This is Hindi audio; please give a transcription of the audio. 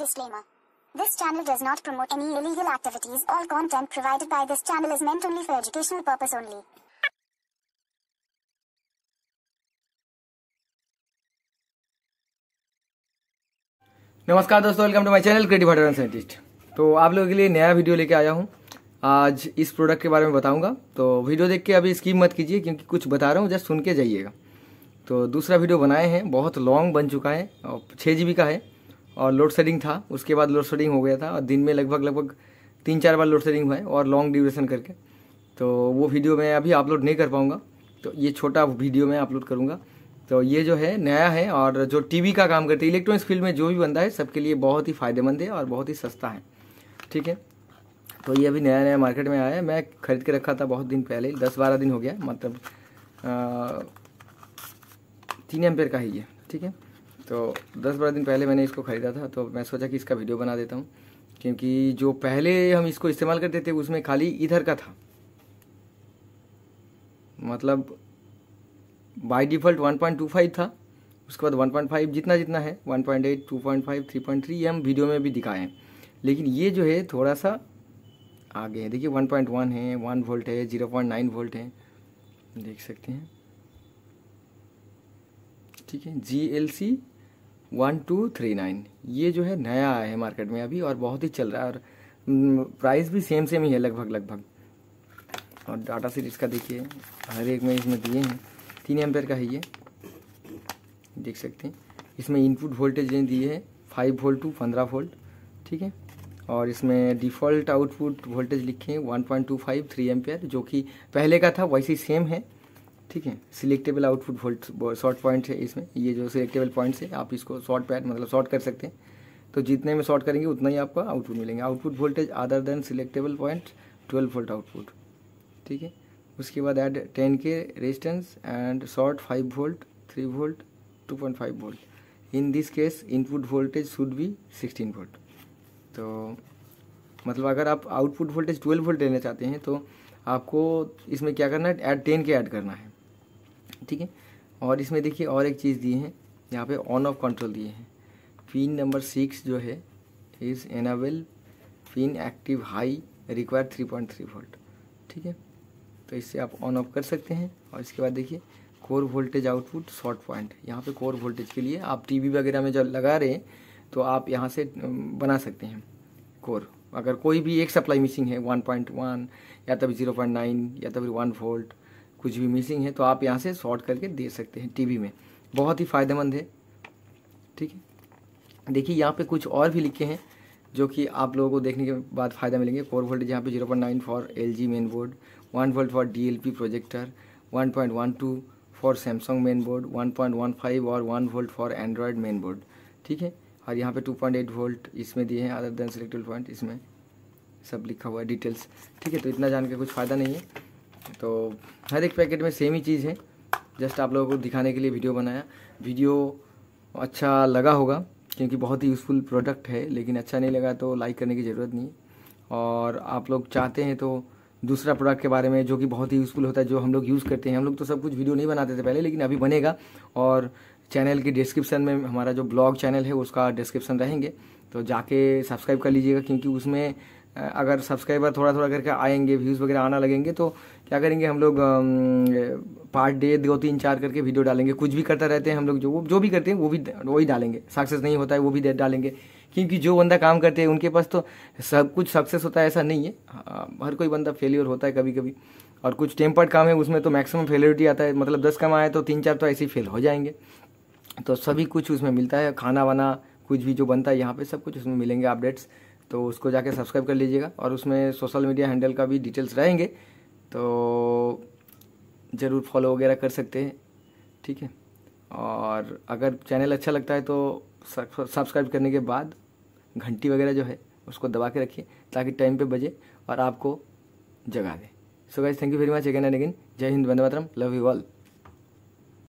Disclaimer. This channel does not promote any illegal activities. All content provided by this channel is meant only for educational purpose only. नमस्कार दोस्तों welcome to my channel creative हटर साइंटिस्ट तो आप लोगों के लिए नया वीडियो लेके आया हूँ आज इस प्रोडक्ट के बारे में बताऊंगा तो वीडियो देख के अभी स्कीम मत कीजिए क्योंकि कुछ बता रहा हूँ जस्ट सुन के जाइएगा तो दूसरा वीडियो बनाए हैं बहुत लॉन्ग बन चुका है और छः जी का है और लोड शेडिंग था उसके बाद लोड शेडिंग हो गया था और दिन में लगभग लगभग तीन चार बार लोड शेडिंग हुआ है और लॉन्ग ड्यूरेशन करके तो वो वीडियो मैं अभी अपलोड नहीं कर पाऊँगा तो ये छोटा वीडियो मैं अपलोड करूँगा तो ये जो है नया है और जो टीवी का काम करते हैं इलेक्ट्रॉनिक्स फील्ड में जो भी बंदा है सबके लिए बहुत ही फ़ायदेमंद है और बहुत ही सस्ता है ठीक है तो ये अभी नया नया मार्केट में आया है मैं खरीद के रखा था बहुत दिन पहले दस बारह दिन हो गया मतलब आ, तीन एम का ही है ठीक है तो दस बारह दिन पहले मैंने इसको ख़रीदा था तो मैं सोचा कि इसका वीडियो बना देता हूँ क्योंकि जो पहले हम इसको इस्तेमाल करते थे उसमें खाली इधर का था मतलब बाय डिफ़ॉल्ट 1.25 था उसके बाद 1.5 जितना जितना है 1.8, 2.5, 3.3 ये हम वीडियो में भी दिखाए हैं लेकिन ये जो है थोड़ा सा आगे है देखिए 1.1 है 1 वोल्ट है 0.9 वोल्ट है देख सकते हैं ठीक है जी L C one two three nine ये जो है नया आया है मार्केट में अभी और बहुत ही चल रहा है और प्राइस हम्म, भी सेम सेम ही है लगभग लगभग और डाटा सीट इसका देखिए हर एक में इसमें दिए हैं तीन एम्पेयर का है ये देख सकते हैं इसमें इनपुट वोल्टेज दिए है फाइव वोल्ट टू पंद्रह वोल्ट ठीक है और इसमें डिफ़ॉल्ट आउटपुट वोल्टेज लिखे हैं one point two five three M जो कि पहले का था वैसे सेम है ठीक है selectable output volt short point है इसमें ये जो सिलेक्टेबल पॉइंट्स है आप इसको शॉर्ट पैट मतलब शॉर्ट कर सकते हैं तो जितने में शॉर्ट करेंगे उतना ही आपको आउटपुट मिलेंगे output voltage other than selectable point twelve volt output ठीक है उसके बाद add ten K resistance and short five volt three volt two point five volt in this case input voltage should be sixteen volt तो मतलब अगर आप आउटपुट वोल्टेज ट्वेल्व वोल्ट लेना चाहते हैं तो आपको इसमें क्या करना है एड टेन के ऐड करना है ठीक है और इसमें देखिए और एक चीज़ दिए हैं यहाँ पे ऑन ऑफ कंट्रोल दिए हैं पिन नंबर सिक्स जो है is enable pin active high require three point three volt ठीक है तो इससे आप ऑन ऑफ कर सकते हैं और इसके बाद देखिए core voltage output short point यहाँ पे कोर वोल्टेज के लिए आप टी वगैरह में जब लगा रहे हैं तो आप यहाँ से बना सकते हैं कोर अगर कोई भी एक सप्लाई मिसिंग है 1.1 या तभी 0.9 या तभी 1 वोल्ट कुछ भी मिसिंग है तो आप यहाँ से शॉर्ट करके दे सकते हैं टीवी में बहुत ही फ़ायदेमंद है ठीक है देखिए यहाँ पे कुछ और भी लिखे हैं जो कि आप लोगों को देखने के बाद फ़ायदा मिलेंगे कोर वोल्टेज यहाँ पे zero point nine for L G main board one volt for D L P projector one point one two for Samsung main board one point one five और one volt for Android main board ठीक है और यहाँ पे टू पॉइंट एट वोल्ट इसमें दिए हैं अदर देन सिलेक्टेड पॉइंट इसमें सब लिखा हुआ है डिटेल्स ठीक है तो इतना जान के कुछ फ़ायदा नहीं है तो हर एक पैकेट में सेम ही चीज़ है जस्ट आप लोगों को दिखाने के लिए वीडियो बनाया वीडियो अच्छा लगा होगा क्योंकि बहुत ही यूज़फुल प्रोडक्ट है लेकिन अच्छा नहीं लगा तो लाइक करने की ज़रूरत नहीं और आप लोग चाहते हैं तो दूसरा प्रोडक्ट के बारे में जो कि बहुत ही यूज़फुल होता है जो हम लोग यूज़ करते हैं हम लोग तो सब कुछ वीडियो नहीं बनाते थे पहले लेकिन अभी बनेगा और चैनल के डिस्क्रिप्शन में हमारा जो ब्लॉग चैनल है उसका डिस्क्रिप्शन रहेंगे तो जाके सब्सक्राइब कर लीजिएगा क्योंकि उसमें अगर सब्सक्राइबर थोड़ा थोड़ा करके आएंगे व्यूज़ वगैरह आना लगेंगे तो क्या करेंगे हम लोग पार्ट डे दो तीन चार करके वीडियो डालेंगे कुछ भी करता रहते हैं हम लोग जो जो भी करते हैं वो भी वही डालेंगे सक्सेस नहीं होता है वो भी डालेंगे क्योंकि जो बंदा काम करते हैं उनके पास तो सब कुछ सक्सेस होता है ऐसा नहीं है हाँ, हर कोई बंदा फेलियर होता है कभी कभी और कुछ टेम्पर्ड काम है उसमें तो मैक्सिमम फेलियरिटी आता है मतलब दस काम आए तो तीन चार तो ऐसे ही फेल हो जाएंगे तो सभी कुछ उसमें मिलता है खाना वाना कुछ भी जो बनता है यहाँ पे सब कुछ उसमें मिलेंगे अपडेट्स तो उसको जाके सब्सक्राइब कर लीजिएगा और उसमें सोशल मीडिया हैंडल का भी डिटेल्स रहेंगे तो ज़रूर फॉलो वगैरह कर सकते हैं ठीक है और अगर चैनल अच्छा लगता है तो सब्सक्राइब करने के बाद घंटी वगैरह जो है उसको दबा के रखिए ताकि टाइम पे बजे और आपको जगा दे so guys thank you very much again and again जय हिंद वंदे मातरम लव यू ऑल